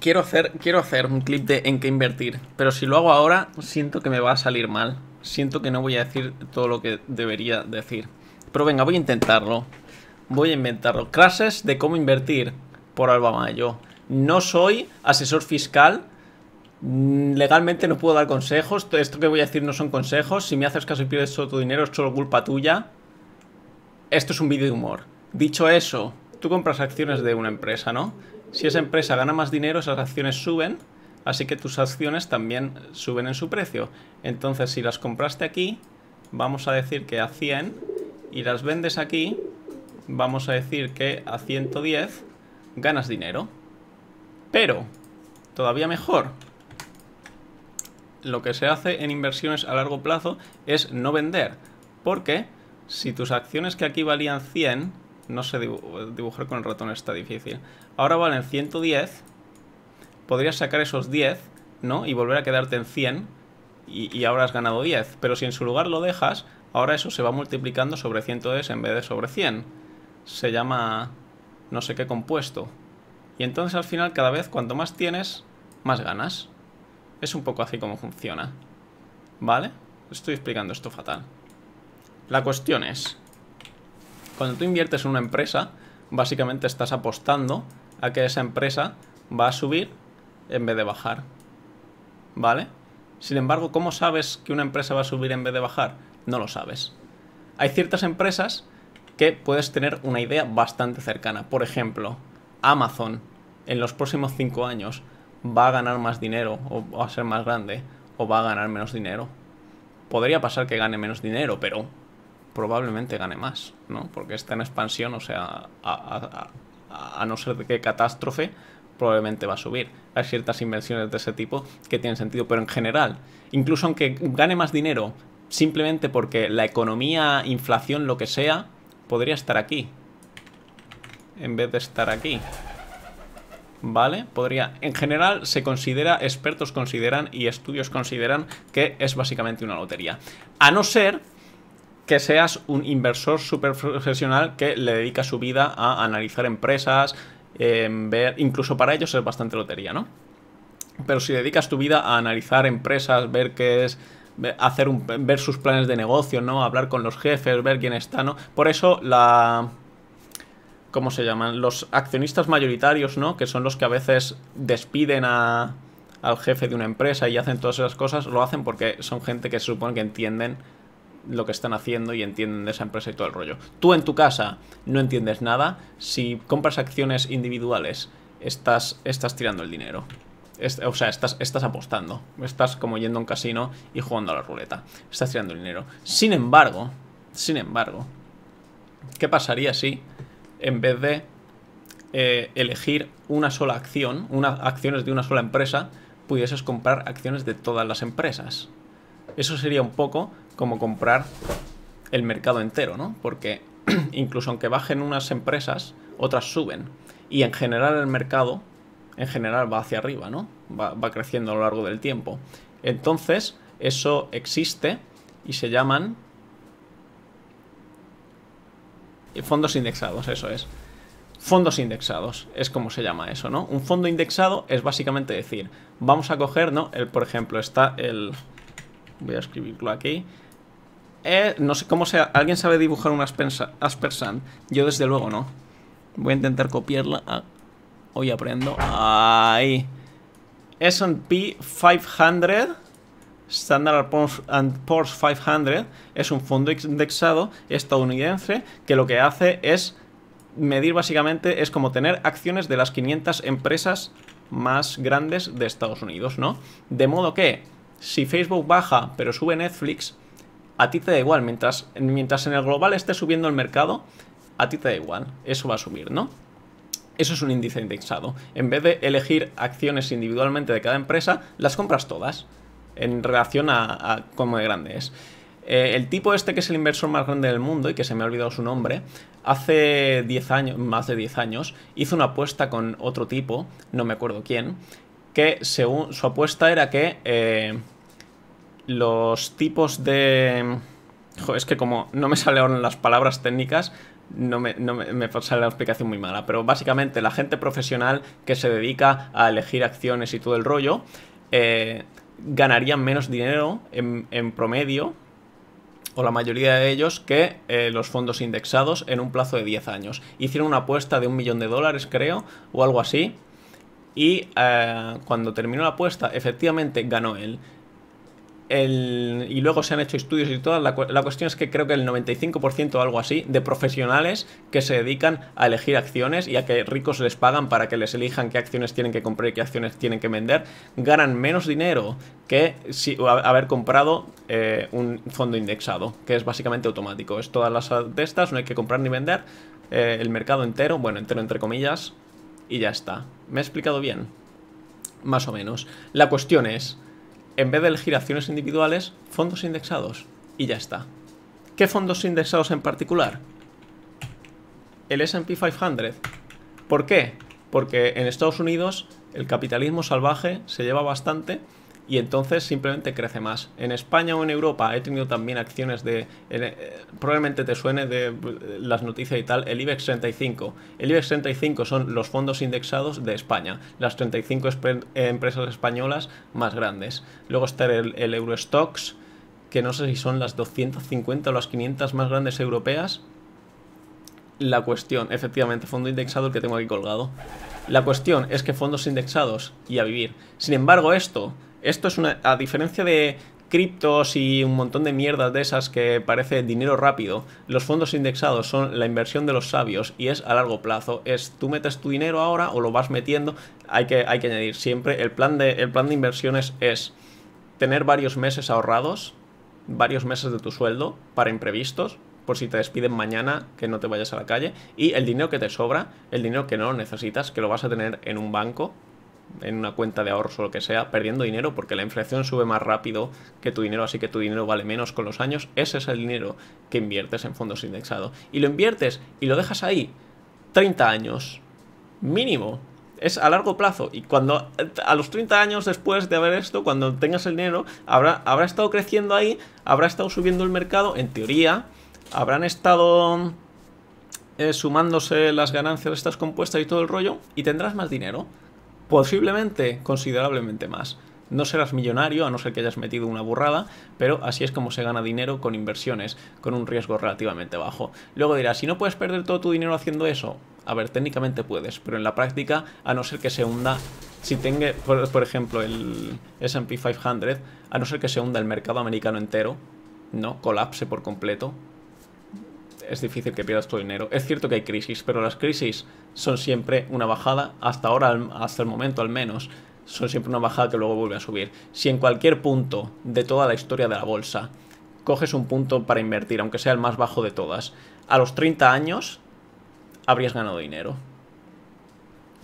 Quiero hacer, quiero hacer un clip de en qué invertir, pero si lo hago ahora, siento que me va a salir mal. Siento que no voy a decir todo lo que debería decir. Pero venga, voy a intentarlo. Voy a inventarlo. Clases de cómo invertir por Alba Mayo. No soy asesor fiscal. Mm, legalmente no puedo dar consejos. Esto que voy a decir no son consejos. Si me haces caso y pierdes todo tu dinero, es solo culpa tuya. Esto es un vídeo de humor. Dicho eso, tú compras acciones de una empresa, ¿no? Si esa empresa gana más dinero, esas acciones suben, así que tus acciones también suben en su precio. Entonces, si las compraste aquí, vamos a decir que a 100 y las vendes aquí, vamos a decir que a 110 ganas dinero. Pero, todavía mejor, lo que se hace en inversiones a largo plazo es no vender, porque si tus acciones que aquí valían 100 no sé, dibujar con el ratón está difícil. Ahora valen 110. Podrías sacar esos 10, ¿no? Y volver a quedarte en 100. Y, y ahora has ganado 10. Pero si en su lugar lo dejas, ahora eso se va multiplicando sobre 110 en vez de sobre 100. Se llama no sé qué compuesto. Y entonces al final cada vez cuanto más tienes, más ganas. Es un poco así como funciona. ¿Vale? Estoy explicando esto fatal. La cuestión es... Cuando tú inviertes en una empresa, básicamente estás apostando a que esa empresa va a subir en vez de bajar. ¿Vale? Sin embargo, ¿cómo sabes que una empresa va a subir en vez de bajar? No lo sabes. Hay ciertas empresas que puedes tener una idea bastante cercana. Por ejemplo, Amazon en los próximos 5 años va a ganar más dinero o va a ser más grande o va a ganar menos dinero. Podría pasar que gane menos dinero, pero probablemente gane más, ¿no? Porque está en expansión, o sea, a, no ser de qué catástrofe, probablemente va a subir. Hay ciertas inversiones de ese tipo que tienen sentido, pero en general, incluso aunque gane más dinero, simplemente porque la economía, inflación, lo que sea, podría estar aquí. En vez de estar aquí. ¿Vale? Podría... En general se considera, expertos consideran y estudios consideran que es básicamente una lotería. A no ser que seas un inversor súper profesional que le dedica su vida a analizar empresas, em, ver, incluso para ellos es bastante lotería, ¿no? Pero si dedicas tu vida a analizar empresas, ver qué es hacer un, ver sus planes de negocio, ¿no? Hablar con los jefes, ver quién está, ¿no? Por eso la ¿cómo se llaman? Los accionistas mayoritarios, ¿no? Que son los que a veces despiden a, al jefe de una empresa y hacen todas esas cosas, lo hacen porque son gente que se supone que entienden lo que están haciendo y entienden de esa empresa y todo el rollo. Tú en tu casa no entiendes nada, si compras acciones individuales estás, estás tirando el dinero. o sea, estás, estás apostando, estás como yendo a un casino y jugando a la ruleta, estás tirando el dinero. Sin embargo, sin embargo, ¿qué pasaría si en vez de eh, elegir una sola acción, una, acciones de una sola empresa, pudieses comprar acciones de todas las empresas? Eso sería un poco como comprar el mercado entero, ¿no? Porque incluso aunque bajen unas empresas, otras suben. Y en general el mercado, en general, va hacia arriba, ¿no? Va, creciendo a lo largo del tiempo. Entonces, eso existe y se llaman fondos indexados, eso es. Fondos indexados, es como se llama eso, ¿no? Un fondo indexado es básicamente decir, vamos a coger, ¿no? El, por ejemplo, está el, voy a escribirlo aquí. Eh, no sé cómo sea. ¿Alguien sabe dibujar un aspersand? Yo desde luego no. Voy a intentar copiarla. Ah, hoy aprendo. Ahí. S&P 500 Standard Poor's 500 es un fondo indexado estadounidense que lo que hace es medir básicamente es como tener acciones de las 500 empresas más grandes de Estados Unidos, ¿no? De modo que si Facebook baja pero sube Netflix, a ti te da igual. Mientras, mientras en el global esté subiendo el mercado, a ti te da igual. Eso va a subir, ¿no? Eso es un índice indexado. En vez de elegir acciones individualmente de cada empresa, las compras todas en relación a, cómo de grande es. Eh, el tipo este, que es el inversor más grande del mundo y que se me ha olvidado su nombre, hace 10 años, más de 10 años, hizo una apuesta con otro tipo, no me acuerdo quién, que según su apuesta era que eh, los tipos de... Joder, es que como no me salen las palabras técnicas, no me, no sale la explicación muy mala, pero básicamente la gente profesional que se dedica a elegir acciones y todo el rollo, eh, ganarían menos dinero en, promedio, o la mayoría de ellos, que eh, los fondos indexados en un plazo de 10 años. Hicieron una apuesta de un millón de dólares, creo, o algo así, y eh, cuando terminó la apuesta, efectivamente ganó él. y luego se han hecho estudios y todas. La, cuestión es que creo que el 95% o algo así de profesionales que se dedican a elegir acciones y a que ricos les pagan para que les elijan qué acciones tienen que comprar y qué acciones tienen que vender, ganan menos dinero que si, haber comprado eh, un fondo indexado, que es básicamente automático. Es todas las de estas, no hay que comprar ni vender. Eh, el mercado entero, bueno, entero entre comillas, y ya está. ¿Me he explicado bien? Más o menos. La cuestión es, en vez de elegir acciones individuales, fondos indexados y ya está. ¿Qué fondos indexados en particular? El S&P 500. ¿Por qué? Porque en Estados Unidos el capitalismo salvaje se lleva bastante y entonces simplemente crece más. En España o en Europa he tenido también acciones de, eh, probablemente te suene de eh, las noticias y tal, el IBEX 35. El IBEX 35 son los fondos indexados de España, las 35 eh, empresas españolas más grandes. Luego está el, el Eurostox, que no sé si son las 250 o las 500 más grandes europeas. La cuestión, efectivamente, fondo indexado el que tengo aquí colgado. La cuestión es que fondos indexados y a vivir. Sin embargo, esto esto es una. A diferencia de criptos y un montón de mierdas de esas que parece dinero rápido, los fondos indexados son la inversión de los sabios y es a largo plazo. Es tú metes tu dinero ahora o lo vas metiendo. Hay que, hay que añadir siempre. El plan, de, el plan de inversiones es tener varios meses ahorrados, varios meses de tu sueldo para imprevistos, por si te despiden mañana, que no te vayas a la calle, y el dinero que te sobra, el dinero que no necesitas, que lo vas a tener en un banco, en una cuenta de ahorro o lo que sea, perdiendo dinero porque la inflación sube más rápido que tu dinero, así que tu dinero vale menos con los años. Ese es el dinero que inviertes en fondos indexados. Y lo inviertes y lo dejas ahí 30 años, mínimo. Es a largo plazo. Y cuando a los 30 años después de haber esto, cuando tengas el dinero, habrá, estado creciendo ahí, habrá estado subiendo el mercado, en teoría, habrán estado eh, sumándose las ganancias de estas compuestas y todo el rollo, y tendrás más dinero posiblemente considerablemente más. No serás millonario a no ser que hayas metido una burrada, pero así es como se gana dinero con inversiones, con un riesgo relativamente bajo. Luego dirás, si no puedes perder todo tu dinero haciendo eso, a ver, técnicamente puedes, pero en la práctica, a no ser que se hunda, si tenga, por, ejemplo, el SP 500, a no ser que se hunda el mercado americano entero, no colapse por completo, es difícil que pierdas tu dinero. Es cierto que hay crisis, pero las crisis son siempre una bajada, hasta ahora, hasta el momento al menos, son siempre una bajada que luego vuelve a subir. Si en cualquier punto de toda la historia de la bolsa coges un punto para invertir, aunque sea el más bajo de todas, a los 30 años habrías ganado dinero.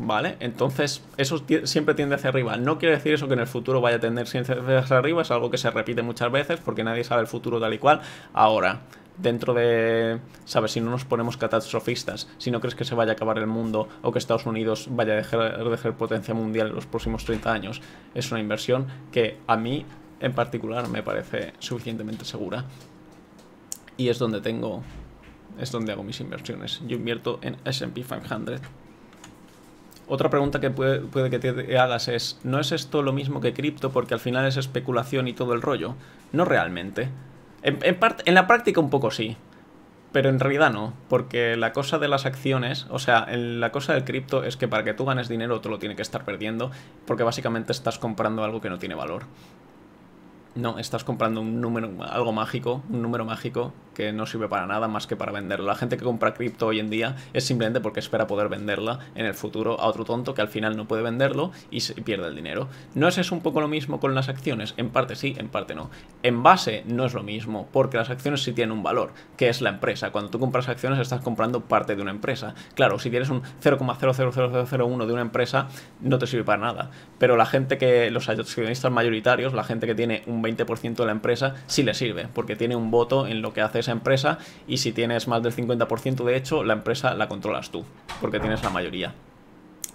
¿Vale? Entonces, eso siempre tiende hacia arriba. No quiere decir eso que en el futuro vaya a tener siempre hacia arriba, es algo que se repite muchas veces porque nadie sabe el futuro tal y cual. Ahora, dentro de, ¿sabes? Si no nos ponemos catastrofistas, si no crees que se vaya a acabar el mundo o que Estados Unidos vaya a dejar de ser potencia mundial en los próximos 30 años, es una inversión que a mí en particular me parece suficientemente segura. Y es donde tengo, es donde hago mis inversiones. Yo invierto en SP 500. Otra pregunta que puede, puede, que te hagas es, ¿no es esto lo mismo que cripto porque al final es especulación y todo el rollo? No realmente. En, la práctica un poco sí, pero en realidad no, porque la cosa de las acciones, o sea, la cosa del cripto es que para que tú ganes dinero tú lo tienes que estar perdiendo, porque básicamente estás comprando algo que no tiene valor. No, estás comprando un número, algo mágico, un número mágico que no sirve para nada más que para venderlo. La gente que compra cripto hoy en día es simplemente porque espera poder venderla en el futuro a otro tonto que al final no puede venderlo y pierde el dinero. ¿No es eso un poco lo mismo con las acciones? En parte sí, en parte no. En base no es lo mismo, porque las acciones sí tienen un valor, que es la empresa. Cuando tú compras acciones estás comprando parte de una empresa. Claro, si tienes un 0,000001 de una empresa, no te sirve para nada. Pero la gente que, los accionistas mayoritarios, la gente que tiene un 20% de la empresa, si le sirve, porque tiene un voto en lo que hace esa empresa y si tienes más del 50% de hecho, la empresa la controlas tú, porque tienes la mayoría.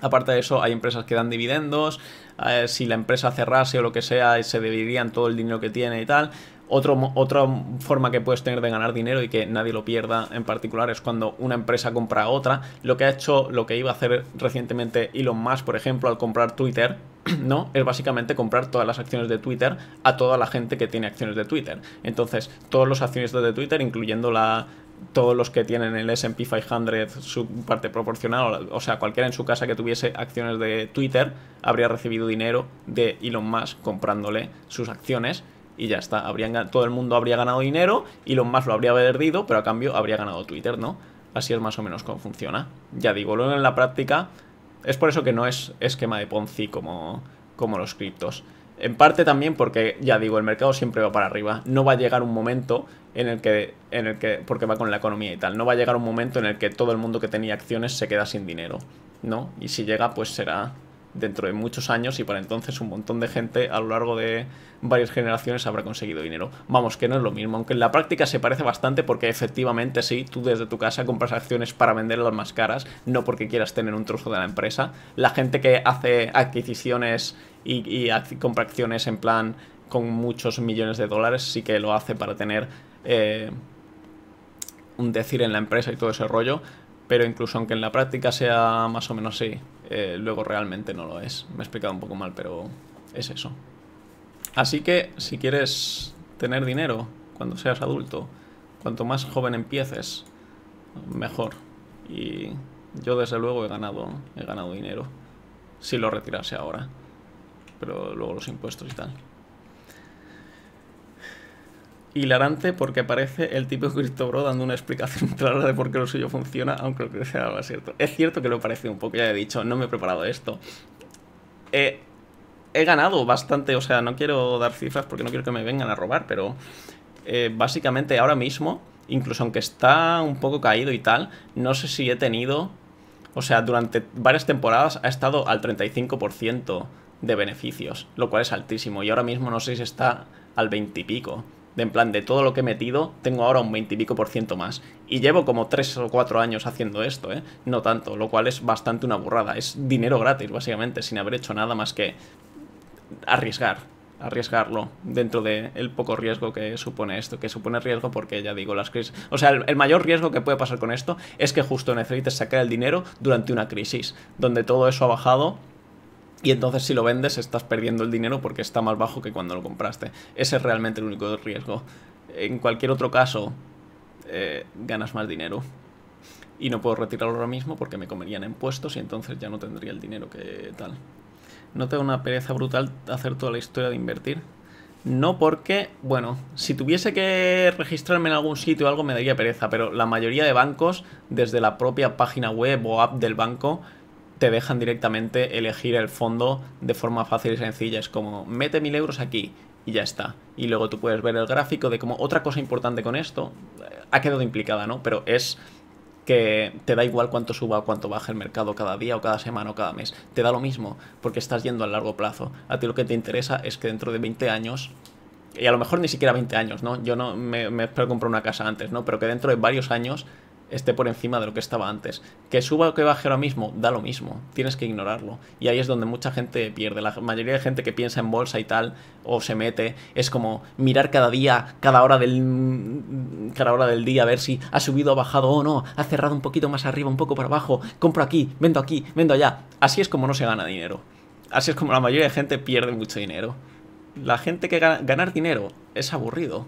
Aparte de eso, hay empresas que dan dividendos, eh, si la empresa cerrase o lo que sea, se dividirían todo el dinero que tiene y tal. Otro, otra forma que puedes tener de ganar dinero y que nadie lo pierda en particular es cuando una empresa compra a otra. Lo que ha hecho, lo que iba a hacer recientemente Elon Musk, por ejemplo, al comprar Twitter, ¿no? Es básicamente comprar todas las acciones de Twitter a toda la gente que tiene acciones de Twitter. Entonces, todos los accionistas de Twitter, incluyendo la, todos los que tienen el SP 500 su parte proporcional, o sea, cualquiera en su casa que tuviese acciones de Twitter, habría recibido dinero de Elon Musk comprándole sus acciones y ya está. Habrían, todo el mundo habría ganado dinero, Elon Musk lo habría perdido, pero a cambio habría ganado Twitter, ¿no? Así es más o menos como funciona. Ya digo, luego en la práctica es por eso que no es esquema de Ponzi como, como los criptos. En parte también porque, ya digo, el mercado siempre va para arriba. No va a llegar un momento en el que, en el que porque va con la economía y tal, no va a llegar un momento en el que todo el mundo que tenía acciones se queda sin dinero, ¿no? Y si llega, pues será dentro de muchos años y para entonces un montón de gente a lo largo de varias generaciones habrá conseguido dinero. Vamos, que no es lo mismo, aunque en la práctica se parece bastante porque efectivamente sí, tú desde tu casa compras acciones para venderlas más caras, no porque quieras tener un trozo de la empresa. La gente que hace adquisiciones y, compra acciones en plan con muchos millones de dólares sí que lo hace para tener eh, un decir en la empresa y todo ese rollo, pero incluso aunque en la práctica sea más o menos así, eh, luego realmente no lo es. Me he explicado un poco mal, pero es eso. Así que si quieres tener dinero cuando seas adulto, cuanto más joven empieces, mejor. Y yo desde luego he ganado, he ganado dinero, si lo retirase ahora, pero luego los impuestos y tal hilarante porque parece el tipo de Bro dando una explicación clara de por qué lo suyo funciona, aunque lo que sea no cierto. Es cierto que lo parece un poco, ya he dicho, no me he preparado esto. Eh, he ganado bastante, o sea, no quiero dar cifras porque no quiero que me vengan a robar, pero eh, básicamente ahora mismo, incluso aunque está un poco caído y tal, no sé si he tenido, o sea, durante varias temporadas ha estado al 35% de beneficios, lo cual es altísimo, y ahora mismo no sé si está al 20 y pico. De en plan, de todo lo que he metido, tengo ahora un 20 por ciento más. Y llevo como 3 o 4 años haciendo esto, ¿eh? No tanto, lo cual es bastante una burrada. Es dinero gratis, básicamente, sin haber hecho nada más que arriesgar. Arriesgarlo dentro del el poco riesgo que supone esto. Que supone riesgo porque, ya digo, las crisis... O sea, el, el mayor riesgo que puede pasar con esto es que justo necesites sacar el dinero durante una crisis. Donde todo eso ha bajado y entonces si lo vendes estás perdiendo el dinero porque está más bajo que cuando lo compraste. Ese es realmente el único riesgo. En cualquier otro caso, eh, ganas más dinero. Y no puedo retirarlo ahora mismo porque me comerían impuestos y entonces ya no tendría el dinero que tal. ¿No tengo una pereza brutal hacer toda la historia de invertir? No porque, bueno, si tuviese que registrarme en algún sitio o algo me daría pereza, pero la mayoría de bancos, desde la propia página web o app del banco, te dejan directamente elegir el fondo de forma fácil y sencilla. Es como, mete mil euros aquí y ya está. Y luego tú puedes ver el gráfico de cómo otra cosa importante con esto eh, ha quedado implicada, ¿no? Pero es que te da igual cuánto suba o cuánto baja el mercado cada día o cada semana o cada mes. Te da lo mismo porque estás yendo a largo plazo. A ti lo que te interesa es que dentro de 20 años, y a lo mejor ni siquiera 20 años, ¿no? Yo no me, me espero comprar una casa antes, ¿no? Pero que dentro de varios años esté por encima de lo que estaba antes. Que suba o que baje ahora mismo, da lo mismo, tienes que ignorarlo. Y ahí es donde mucha gente pierde. La mayoría de gente que piensa en bolsa y tal, o se mete, es como mirar cada día, cada hora del, cada hora del día, a ver si ha subido o bajado, o no, ha cerrado un poquito más arriba, un poco para abajo, compro aquí, vendo aquí, vendo allá. Así es como no se gana dinero. Así es como la mayoría de gente pierde mucho dinero. La gente que gana, ganar dinero es aburrido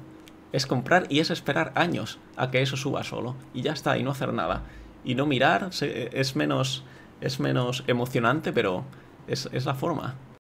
es comprar y es esperar años a que eso suba solo. Y ya está, y no hacer nada. Y no mirar es menos, es menos emocionante, pero es, es la forma.